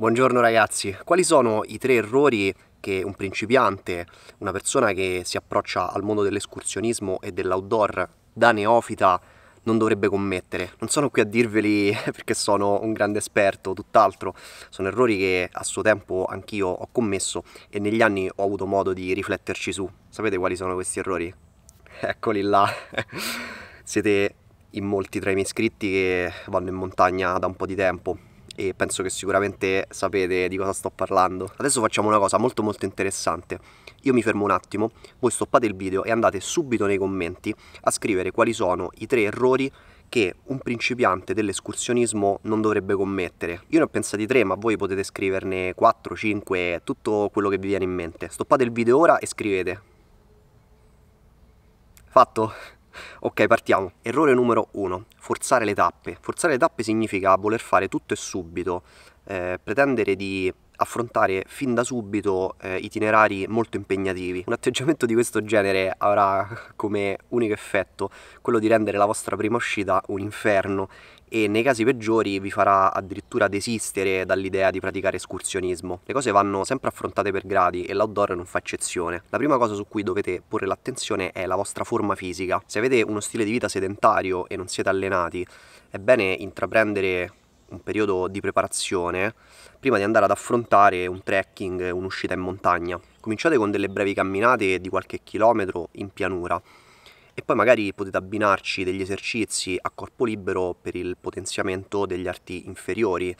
Buongiorno ragazzi, quali sono i tre errori che un principiante, una persona che si approccia al mondo dell'escursionismo e dell'outdoor da neofita non dovrebbe commettere? Non sono qui a dirveli perché sono un grande esperto, tutt'altro, sono errori che a suo tempo anch'io ho commesso e negli anni ho avuto modo di rifletterci su. Sapete quali sono questi errori? Eccoli là. Siete in molti tra i miei iscritti che vanno in montagna da un po' di tempo e penso che sicuramente sapete di cosa sto parlando. Adesso facciamo una cosa molto molto interessante. Io mi fermo un attimo, voi stoppate il video e andate subito nei commenti a scrivere quali sono i tre errori che un principiante dell'escursionismo non dovrebbe commettere. Io ne ho pensati tre, ma voi potete scriverne 4, 5, tutto quello che vi viene in mente. Stoppate il video ora e scrivete. Fatto? Ok, partiamo. Errore numero 1 forzare le tappe. Forzare le tappe significa voler fare tutto e subito, eh, pretendere di affrontare fin da subito eh, itinerari molto impegnativi. Un atteggiamento di questo genere avrà come unico effetto quello di rendere la vostra prima uscita un inferno e nei casi peggiori vi farà addirittura desistere dall'idea di praticare escursionismo. Le cose vanno sempre affrontate per gradi e l'outdoor non fa eccezione. La prima cosa su cui dovete porre l'attenzione è la vostra forma fisica. Se avete uno stile di vita sedentario e non siete allenati, è bene intraprendere un periodo di preparazione prima di andare ad affrontare un trekking, un'uscita in montagna. Cominciate con delle brevi camminate di qualche chilometro in pianura e poi magari potete abbinarci degli esercizi a corpo libero per il potenziamento degli arti inferiori,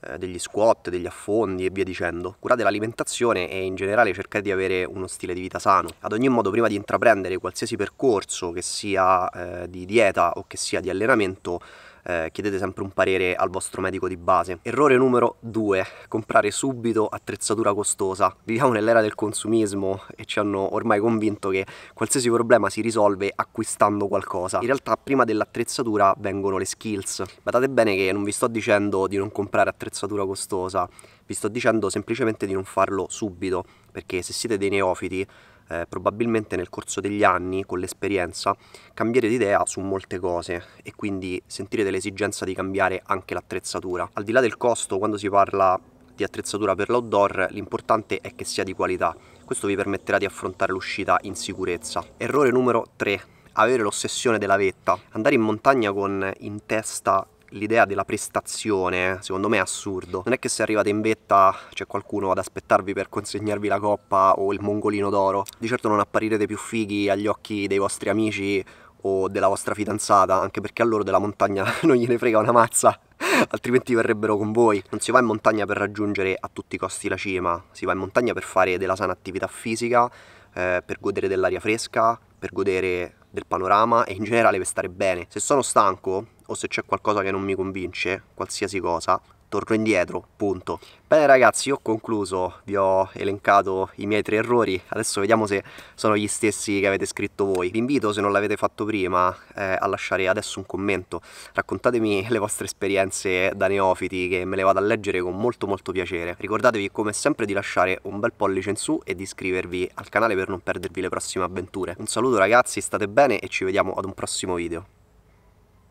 eh, degli squat, degli affondi e via dicendo. Curate l'alimentazione e in generale cercate di avere uno stile di vita sano. Ad ogni modo, prima di intraprendere qualsiasi percorso, che sia eh, di dieta o che sia di allenamento, eh, chiedete sempre un parere al vostro medico di base. Errore numero 2, comprare subito attrezzatura costosa. Viviamo nell'era del consumismo e ci hanno ormai convinto che qualsiasi problema si risolve acquistando qualcosa. In realtà prima dell'attrezzatura vengono le skills. Badate bene che non vi sto dicendo di non comprare attrezzatura costosa, vi sto dicendo semplicemente di non farlo subito, perché se siete dei neofiti eh, probabilmente nel corso degli anni, con l'esperienza, cambiare d'idea su molte cose e quindi sentire dell'esigenza di cambiare anche l'attrezzatura. Al di là del costo, quando si parla di attrezzatura per l'outdoor, l'importante è che sia di qualità. Questo vi permetterà di affrontare l'uscita in sicurezza. Errore numero 3. Avere l'ossessione della vetta. Andare in montagna con in testa l'idea della prestazione, secondo me è assurdo. Non è che se arrivate in vetta c'è qualcuno ad aspettarvi per consegnarvi la coppa o il mongolino d'oro. Di certo non apparirete più fighi agli occhi dei vostri amici o della vostra fidanzata, anche perché a loro della montagna non gliene frega una mazza altrimenti verrebbero con voi. Non si va in montagna per raggiungere a tutti i costi la cima, si va in montagna per fare della sana attività fisica, eh, per godere dell'aria fresca, per godere del panorama e in generale per stare bene. Se sono stanco, o se c'è qualcosa che non mi convince, qualsiasi cosa, torno indietro, punto. Bene ragazzi, ho concluso, vi ho elencato i miei tre errori, adesso vediamo se sono gli stessi che avete scritto voi. Vi invito, se non l'avete fatto prima, eh, a lasciare adesso un commento, raccontatemi le vostre esperienze da neofiti che me le vado a leggere con molto molto piacere. Ricordatevi come sempre di lasciare un bel pollice in su e di iscrivervi al canale per non perdervi le prossime avventure. Un saluto ragazzi, state bene e ci vediamo ad un prossimo video.